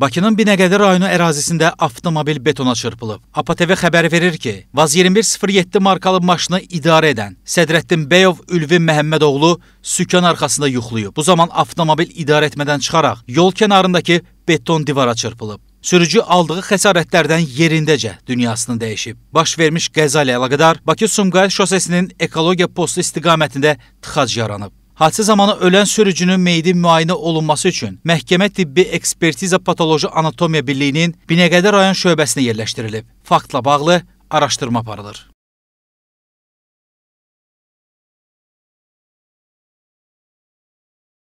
Bakının Binəqədi rayonu ərazisində avtomobil betona çırpılıb. APTV xəbər verir ki, Vaz 2107 markalı maşını idarə edən Sədrəddin Bəyov Ülvi Məhəmmədoğlu sükan arxasında yuxlayıb. Bu zaman avtomobil idarə etmədən çıxaraq yol kənarındakı beton divara çırpılıb. Sürücü aldığı xəsarətlərdən yerindəcə dünyasını dəyişib. Baş vermiş qəza ilə əlaqədar Bakı-Sumqayıt şosesinin ekologiya postu istiqamətində tıxac yaranıb. Hadisə zamanı ölən sürücünün meyidi müayinə olunması üçün məhkəmə tibbi ekspertiza patoloji anatomiya birliyinin Binəqədi rayon şöbəsinə yerləşdirilib. Faktla bağlı araşdırma aparılır.